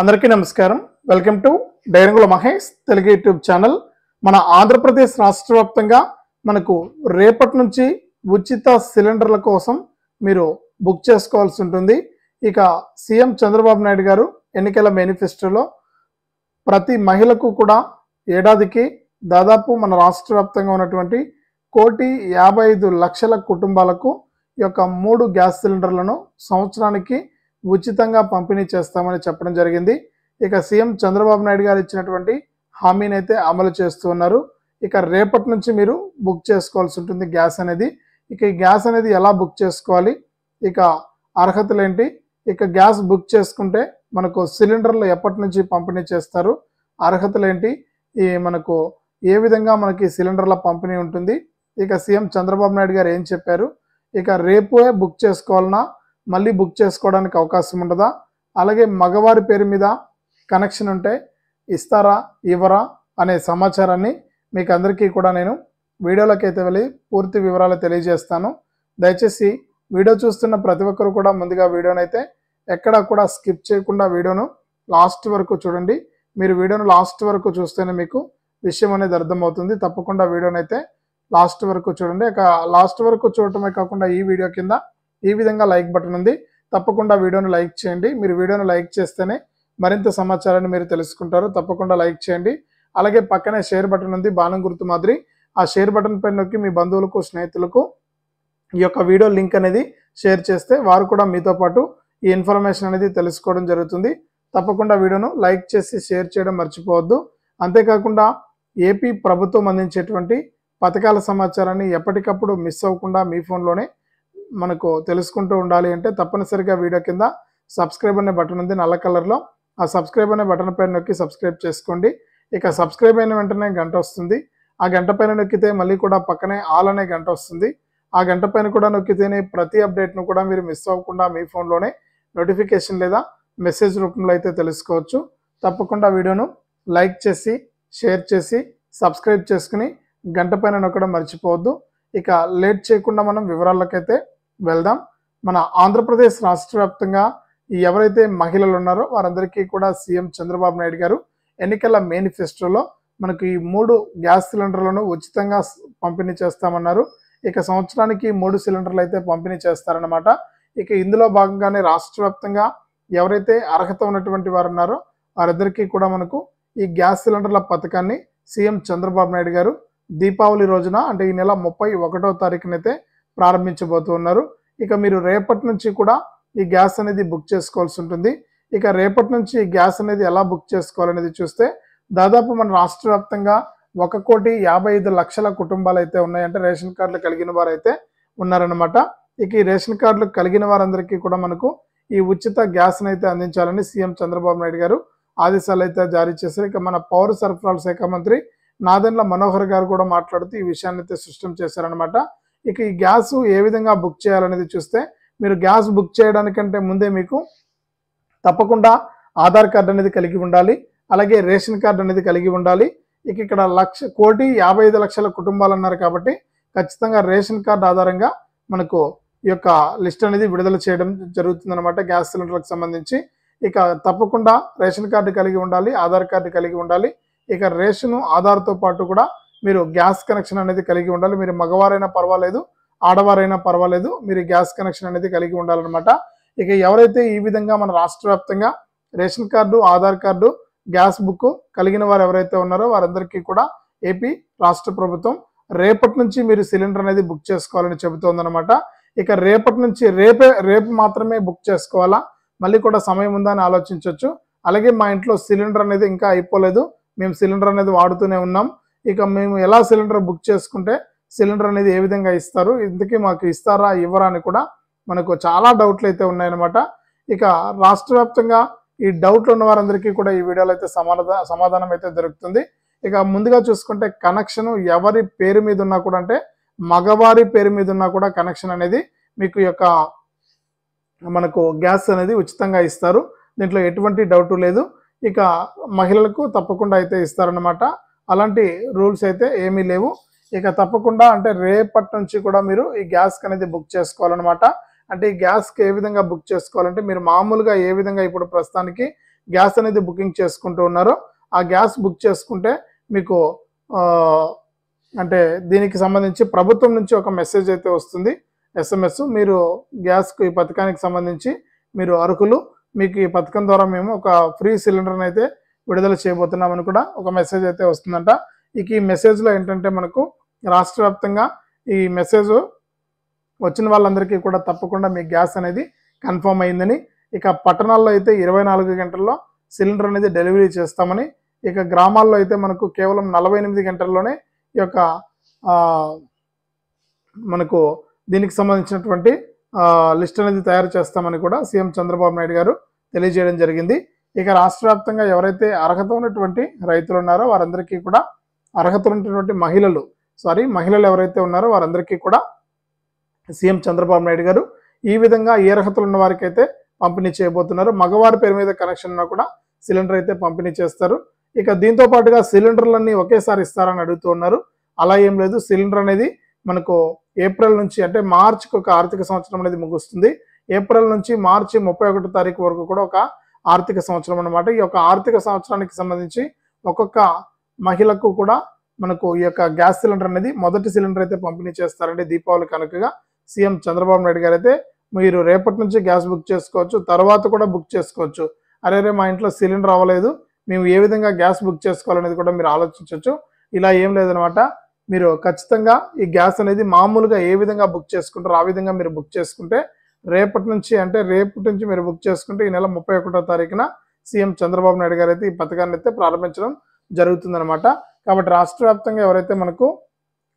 అందరికీ నమస్కారం welcome to Dairangula Mahesh Telugu YouTube channel మన ఆంధ్రప్రదేశ్ రాష్ట్ర వ్యాప్తంగా మనకు రేపటి నుంచి ఉచిత సిలిండర్ల కోసం మీరు బుక్ చేసుకోవాల్సి ఉంటుంది ఇక సీఎం చంద్రబాబు నాయుడు గారు ఎన్నికల మేనిఫెస్టోలో ప్రతి మహిళకు కూడా ఏడాదికి దాదాపు మన రాష్ట్ర వ్యాప్తంగా ఉన్నటువంటి కోటి యాభై ఐదు లక్షల కుటుంబాలకు ఈ యొక్క మూడు గ్యాస్ సిలిండర్లను సంవత్సరానికి ఉచితంగా పంపిణీ చేస్తామని చెప్పడం జరిగింది ఇక సీఎం చంద్రబాబు నాయుడు గారు ఇచ్చినటువంటి హామీని అయితే అమలు చేస్తూ ఉన్నారు ఇక రేపటి నుంచి మీరు బుక్ చేసుకోవాల్సి ఉంటుంది గ్యాస్ అనేది ఇక ఈ గ్యాస్ అనేది ఎలా బుక్ చేసుకోవాలి ఇక అర్హతలు ఏంటి ఇక గ్యాస్ బుక్ చేసుకుంటే మనకు సిలిండర్లు ఎప్పటి నుంచి పంపిణీ చేస్తారు అర్హతలు ఏంటి ఈ మనకు ఏ విధంగా మనకి సిలిండర్ల పంపిణీ ఉంటుంది ఇక సీఎం చంద్రబాబు నాయుడు గారు ఏం చెప్పారు ఇక రేపే బుక్ చేసుకోవాలన్నా మళ్ళీ బుక్ చేసుకోవడానికి అవకాశం ఉండదా అలాగే మగవారి పేరు మీద కనెక్షన్ ఉంటే ఇస్తారా ఇవ్వరా అనే సమాచారాన్ని మీకు అందరికీ కూడా నేను వీడియోలోకి అయితే వెళ్ళి పూర్తి వివరాలు తెలియజేస్తాను దయచేసి వీడియో చూస్తున్న ప్రతి ఒక్కరు కూడా ముందుగా వీడియోనైతే ఎక్కడా కూడా స్కిప్ చేయకుండా వీడియోను లాస్ట్ వరకు చూడండి మీరు వీడియోను లాస్ట్ వరకు చూస్తేనే మీకు విషయం అనేది అర్థమవుతుంది తప్పకుండా వీడియోనైతే లాస్ట్ వరకు చూడండి ఇక లాస్ట్ వరకు చూడటమే కాకుండా ఈ వీడియో కింద ఈ విధంగా లైక్ బటన్ ఉంది తప్పకుండా వీడియోను లైక్ చేయండి మీరు వీడియోను లైక్ చేస్తేనే మరింత సమాచారాన్ని మీరు తెలుసుకుంటారు తప్పకుండా లైక్ చేయండి అలాగే పక్కనే షేర్ బటన్ ఉంది బాణం గుర్తు మాదిరి ఆ షేర్ బటన్ పైన నొక్కి మీ బంధువులకు స్నేహితులకు ఈ యొక్క వీడియో లింక్ అనేది షేర్ చేస్తే వారు కూడా మీతో పాటు ఈ ఇన్ఫర్మేషన్ అనేది తెలుసుకోవడం జరుగుతుంది తప్పకుండా వీడియోను లైక్ చేసి షేర్ చేయడం మర్చిపోవద్దు అంతేకాకుండా ఏపీ ప్రభుత్వం అందించేటువంటి పథకాల సమాచారాన్ని ఎప్పటికప్పుడు మిస్ అవ్వకుండా మీ ఫోన్లోనే మనకు తెలుసుకుంటూ ఉండాలి అంటే తప్పనిసరిగా వీడియో కింద సబ్స్క్రైబ్ అనే బటన్ ఉంది నల్ల కలర్లో ఆ సబ్స్క్రైబ్ అనే బటన్ పైన నొక్కి సబ్స్క్రైబ్ చేసుకోండి ఇక సబ్స్క్రైబ్ అయిన వెంటనే గంట వస్తుంది ఆ గంట పైన నొక్కితే మళ్ళీ కూడా పక్కనే ఆల్ అనే గంట వస్తుంది ఆ గంట పైన కూడా నొక్కితేనే ప్రతి అప్డేట్ను కూడా మీరు మిస్ అవ్వకుండా మీ ఫోన్లోనే నోటిఫికేషన్ లేదా మెసేజ్ రూపంలో అయితే తెలుసుకోవచ్చు తప్పకుండా వీడియోను లైక్ చేసి షేర్ చేసి సబ్స్క్రైబ్ చేసుకుని గంట పైన నొక్కడం మర్చిపోవద్దు ఇక లేట్ చేయకుండా మనం వివరాలకైతే వెళ్దాం మన ఆంధ్రప్రదేశ్ రాష్ట్ర వ్యాప్తంగా ఎవరైతే మహిళలు ఉన్నారో వారందరికీ కూడా సీఎం చంద్రబాబు నాయుడు గారు ఎన్నికల మేనిఫెస్టోలో మనకు ఈ మూడు గ్యాస్ సిలిండర్లను ఉచితంగా పంపిణీ చేస్తామన్నారు ఇక సంవత్సరానికి మూడు సిలిండర్లు అయితే పంపిణీ చేస్తారనమాట ఇక ఇందులో భాగంగానే రాష్ట్ర ఎవరైతే అర్హత ఉన్నటువంటి వారు ఉన్నారో వారిద్దరికీ కూడా మనకు ఈ గ్యాస్ సిలిండర్ల పథకాన్ని సీఎం చంద్రబాబు నాయుడు గారు దీపావళి రోజున అంటే ఈ నెల ముప్పై ఒకటో తారీఖునైతే ప్రారంభించబోతున్నారు ఇక మీరు రేపటి నుంచి కూడా ఈ గ్యాస్ అనేది బుక్ చేసుకోవాల్సి ఉంటుంది ఇక రేపటి నుంచి ఈ గ్యాస్ అనేది ఎలా బుక్ చేసుకోవాలనేది చూస్తే దాదాపు మన రాష్ట్ర వ్యాప్తంగా ఒక కోటి యాభై ఐదు లక్షల కుటుంబాలు అయితే ఉన్నాయంటే రేషన్ కార్డులు కలిగిన వారు అయితే ఉన్నారనమాట ఇక ఈ రేషన్ కార్డులు కలిగిన వారందరికీ కూడా మనకు ఈ ఉచిత గ్యాస్ని అయితే అందించాలని సీఎం చంద్రబాబు నాయుడు గారు ఆదేశాలు అయితే జారీ చేశారు ఇక మన పౌర సరఫరాల శాఖ మంత్రి నాదెండ్ల మనోహర్ గారు కూడా మాట్లాడుతూ ఈ విషయాన్ని అయితే సృష్టి చేశారనమాట ఇక ఈ గ్యాస్ ఏ విధంగా బుక్ చేయాలనేది చూస్తే మీరు గ్యాస్ బుక్ చేయడానికంటే ముందే మీకు తప్పకుండా ఆధార్ కార్డు అనేది కలిగి ఉండాలి అలాగే రేషన్ కార్డు అనేది కలిగి ఉండాలి ఇక ఇక్కడ లక్ష కోటి యాభై ఐదు లక్షల కుటుంబాలు అన్నారు కాబట్టి ఖచ్చితంగా రేషన్ కార్డు ఆధారంగా మనకు ఈ యొక్క లిస్ట్ అనేది విడుదల చేయడం జరుగుతుందనమాట గ్యాస్ సిలిండర్లకు సంబంధించి ఇక తప్పకుండా రేషన్ కార్డు కలిగి ఉండాలి ఆధార్ కార్డు కలిగి ఉండాలి ఇక రేషను ఆధార్తో పాటు కూడా మీరు గ్యాస్ కనెక్షన్ అనేది కలిగి ఉండాలి మీరు మగవారైనా పర్వాలేదు ఆడవారైనా పర్వాలేదు మీరు గ్యాస్ కనెక్షన్ అనేది కలిగి ఉండాలన్నమాట ఇక ఎవరైతే ఈ విధంగా మన రాష్ట్ర ration card Aadhaar card gas book కలిగిన వారు ఎవరైతే ఉన్నారో వారందరికీ కూడా ఏపీ రాష్ట్ర ప్రభుత్వం రేపటి నుంచి మీరు సిలిండర్ అనేది బుక్ చేసుకోవాలని అనమాట ఇక రేపటి నుంచి రేపే రేపు మాత్రమే బుక్ చేసుకోవాలా మళ్ళీ కూడా సమయం ఉందా అని ఆలోచించవచ్చు అలాగే మా ఇంట్లో సిలిండర్ అనేది ఇంకా అయిపోలేదు మేము సిలిండర్ అనేది వాడుతూనే ఉన్నాం ఇక మేము ఎలా సిలిండర్ బుక్ చేసుకుంటే సిలిండర్ అనేది ఏ విధంగా ఇస్తారు ఇందుకే మాకు ఇస్తారా ఇవ్వరా అని కూడా మనకు చాలా డౌట్లు అయితే ఉన్నాయన్నమాట ఇక రాష్ట్ర ఈ డౌట్లు ఉన్న వారందరికీ కూడా ఈ వీడియోలో అయితే సమాధాన సమాధానం అయితే దొరుకుతుంది ఇక ముందుగా చూసుకుంటే కనెక్షన్ ఎవరి పేరు మీద ఉన్నా కూడా అంటే మగవారి పేరు మీద ఉన్నా కూడా కనెక్షన్ అనేది మీకు యొక్క మనకు గ్యాస్ అనేది ఉచితంగా ఇస్తారు దీంట్లో ఎటువంటి డౌట్ లేదు ఇక మహిళలకు తప్పకుండా అయితే ఇస్తారనమాట అలాంటి రూల్స్ అయితే ఏమీ లేవు ఇక తప్పకుండా అంటే రేపటి నుంచి కూడా మీరు ఈ గ్యాస్కి అనేది బుక్ చేసుకోవాలన్నమాట అంటే ఈ గ్యాస్కి ఏ విధంగా బుక్ చేసుకోవాలంటే మీరు మామూలుగా ఏ విధంగా ఇప్పుడు ప్రస్తుతానికి గ్యాస్ అనేది బుకింగ్ చేసుకుంటూ ఉన్నారో ఆ గ్యాస్ బుక్ చేసుకుంటే మీకు అంటే దీనికి సంబంధించి ప్రభుత్వం నుంచి ఒక మెసేజ్ అయితే వస్తుంది ఎస్ఎంఎస్ మీరు గ్యాస్కు ఈ పథకానికి సంబంధించి మీరు అరుకులు మీకు ఈ పథకం ద్వారా మేము ఒక ఫ్రీ సిలిండర్ని అయితే విడుదల చేయబోతున్నామని కూడా ఒక మెసేజ్ అయితే వస్తుందంట ఇక ఈ మెసేజ్లో ఏంటంటే మనకు రాష్ట్ర ఈ మెసేజ్ వచ్చిన వాళ్ళందరికీ కూడా తప్పకుండా మీ గ్యాస్ అనేది కన్ఫర్మ్ అయిందని ఇక పట్టణాల్లో అయితే ఇరవై గంటల్లో సిలిండర్ అనేది డెలివరీ చేస్తామని ఇక గ్రామాల్లో అయితే మనకు కేవలం నలభై గంటల్లోనే ఈ యొక్క మనకు దీనికి సంబంధించినటువంటి లిస్ట్ అనేది తయారు చేస్తామని కూడా సీఎం చంద్రబాబు నాయుడు గారు తెలియజేయడం జరిగింది ఇక రాష్ట్ర వ్యాప్తంగా ఎవరైతే అర్హత ఉన్నటువంటి రైతులు ఉన్నారో వారందరికీ కూడా అర్హత ఉన్నటువంటి మహిళలు సారీ మహిళలు ఎవరైతే ఉన్నారో వారందరికీ కూడా సీఎం చంద్రబాబు నాయుడు గారు ఈ విధంగా ఏ అర్హతలు ఉన్న వారికైతే పంపిణీ చేయబోతున్నారు మగవారి పేరు మీద కనెక్షన్ ఉన్నా కూడా సిలిండర్ అయితే పంపిణీ చేస్తారు ఇక దీంతో పాటుగా సిలిండర్లన్నీ ఒకేసారి ఇస్తారని అడుగుతూ ఉన్నారు అలా ఏం లేదు సిలిండర్ అనేది మనకు ఏప్రిల్ నుంచి అంటే మార్చికి ఒక ఆర్థిక సంవత్సరం అనేది ముగుస్తుంది ఏప్రిల్ నుంచి మార్చి ముప్పై ఒకటో తారీఖు వరకు కూడా ఒక ఆర్థిక సంవత్సరం అనమాట ఈ యొక్క ఆర్థిక సంవత్సరానికి సంబంధించి ఒక్కొక్క మహిళకు కూడా మనకు ఈ యొక్క గ్యాస్ సిలిండర్ అనేది మొదటి సిలిండర్ అయితే పంపిణీ చేస్తారండి దీపావళి కనుకగా సీఎం చంద్రబాబు నాయుడు గారు అయితే మీరు రేపటి నుంచి గ్యాస్ బుక్ చేసుకోవచ్చు తర్వాత కూడా బుక్ చేసుకోవచ్చు అరే మా ఇంట్లో సిలిండర్ అవ్వలేదు మేము ఏ విధంగా గ్యాస్ బుక్ చేసుకోవాలనేది కూడా మీరు ఆలోచించవచ్చు ఇలా ఏం లేదనమాట మీరు ఖచ్చితంగా ఈ గ్యాస్ అనేది మామూలుగా ఏ విధంగా బుక్ చేసుకుంటారో ఆ విధంగా మీరు బుక్ చేసుకుంటే రేపటి నుంచి అంటే రేపటి నుంచి మీరు బుక్ చేసుకుంటే ఈ నెల ముప్పై ఒకటో తారీఖున సీఎం చంద్రబాబు నాయుడు గారు అయితే ఈ పథకాన్ని అయితే ప్రారంభించడం జరుగుతుందనమాట కాబట్టి రాష్ట్ర వ్యాప్తంగా ఎవరైతే మనకు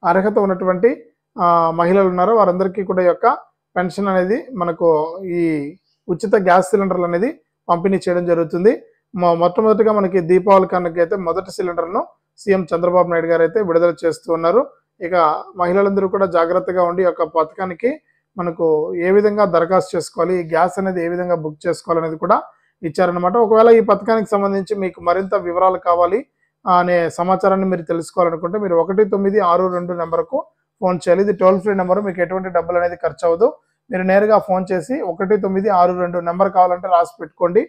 అర్హత ఉన్నటువంటి మహిళలు ఉన్నారో వారందరికీ కూడా యొక్క పెన్షన్ అనేది మనకు ఈ ఉచిత గ్యాస్ సిలిండర్లు అనేది పంపిణీ చేయడం జరుగుతుంది మొట్టమొదటిగా మనకి దీపావళి కనుక అయితే మొదటి సిలిండర్ను సీఎం చంద్రబాబు నాయుడు గారు అయితే విడుదల చేస్తూ ఉన్నారు ఇక మహిళలందరూ కూడా జాగ్రత్తగా ఉండి యొక్క పథకానికి మనకు ఏ విధంగా దరఖాస్తు చేసుకోవాలి ఈ గ్యాస్ అనేది ఏ విధంగా బుక్ చేసుకోవాలనేది కూడా ఇచ్చారనమాట ఒకవేళ ఈ పథకానికి సంబంధించి మీకు మరింత వివరాలు కావాలి అనే సమాచారాన్ని మీరు తెలుసుకోవాలనుకుంటే మీరు ఒకటి తొమ్మిది ఆరు రెండు నెంబర్కు ఫోన్ చేయాలి ఇది టోల్ ఫ్రీ నెంబర్ మీకు ఎటువంటి డబ్బులు అనేది ఖర్చు అవ్వదు మీరు నేరుగా ఫోన్ చేసి ఒకటి తొమ్మిది ఆరు రెండు నెంబర్ కావాలంటే రాసి పెట్టుకోండి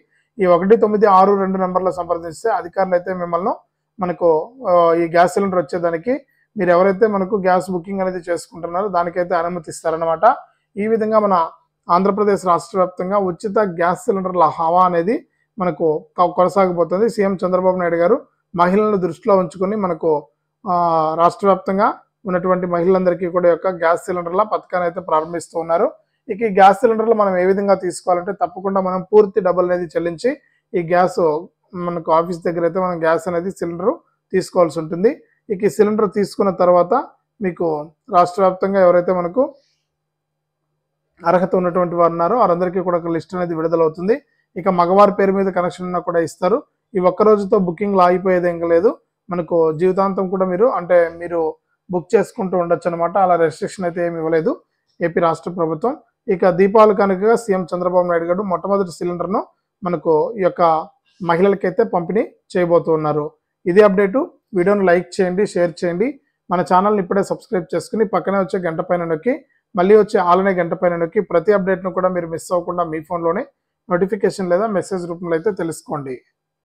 ఈ ఒకటి తొమ్మిది ఆరు రెండు నెంబర్లో సంప్రదిస్తే అధికారులు అయితే మిమ్మల్ని మనకు ఈ గ్యాస్ సిలిండర్ వచ్చేదానికి మీరు ఎవరైతే మనకు గ్యాస్ బుకింగ్ అనేది చేసుకుంటున్నారో దానికైతే అనుమతిస్తారనమాట ఈ విధంగా మన ఆంధ్రప్రదేశ్ రాష్ట్ర వ్యాప్తంగా ఉచిత గ్యాస్ సిలిండర్ల హవా అనేది మనకు కొనసాగిపోతుంది సీఎం చంద్రబాబు నాయుడు గారు మహిళలను దృష్టిలో ఉంచుకొని మనకు రాష్ట్ర వ్యాప్తంగా ఉన్నటువంటి మహిళలందరికీ కూడా యొక్క గ్యాస్ సిలిండర్ల పథకాన్ని అయితే ప్రారంభిస్తూ ఉన్నారు ఇక ఈ గ్యాస్ సిలిండర్లు మనం ఏ విధంగా తీసుకోవాలంటే తప్పకుండా మనం పూర్తి డబ్బులు అనేది చెల్లించి ఈ గ్యాస్ మనకు ఆఫీస్ దగ్గర అయితే మనం గ్యాస్ అనేది సిలిండర్ తీసుకోవాల్సి ఉంటుంది ఇక ఈ సిలిండర్ తీసుకున్న తర్వాత మీకు రాష్ట్ర ఎవరైతే మనకు అర్హత ఉన్నటువంటి వారు ఉన్నారు వారందరికీ కూడా ఒక లిస్ట్ అనేది విడుదలవుతుంది ఇక మగవారి పేరు మీద కనెక్షన్ ఉన్నా కూడా ఇస్తారు ఈ ఒక్క రోజుతో బుకింగ్లు ఆగిపోయేది ఏం లేదు మనకు జీవితాంతం కూడా మీరు అంటే మీరు బుక్ చేసుకుంటూ ఉండొచ్చు అనమాట అలా రెస్ట్రిక్షన్ అయితే ఏమి ఇవ్వలేదు ఏపీ రాష్ట్ర ప్రభుత్వం ఇక దీపావళి కనుక సీఎం చంద్రబాబు నాయుడు గారు మొట్టమొదటి సిలిండర్ను మనకు ఈ యొక్క మహిళలకైతే పంపిణీ చేయబోతూ ఉన్నారు ఇదే అప్డేటు వీడియోను లైక్ చేయండి షేర్ చేయండి మన ఛానల్ని ఇప్పుడే సబ్స్క్రైబ్ చేసుకుని పక్కనే వచ్చే గంట పైన నొక్కి మళ్ళీ వచ్చే ఆలనే గంట పైన నొక్కి ప్రతి అప్డేట్ను కూడా మీరు మిస్ అవ్వకుండా మీ ఫోన్లోనే నోటిఫికేషన్ లేదా మెసేజ్ రూపంలో అయితే తెలుసుకోండి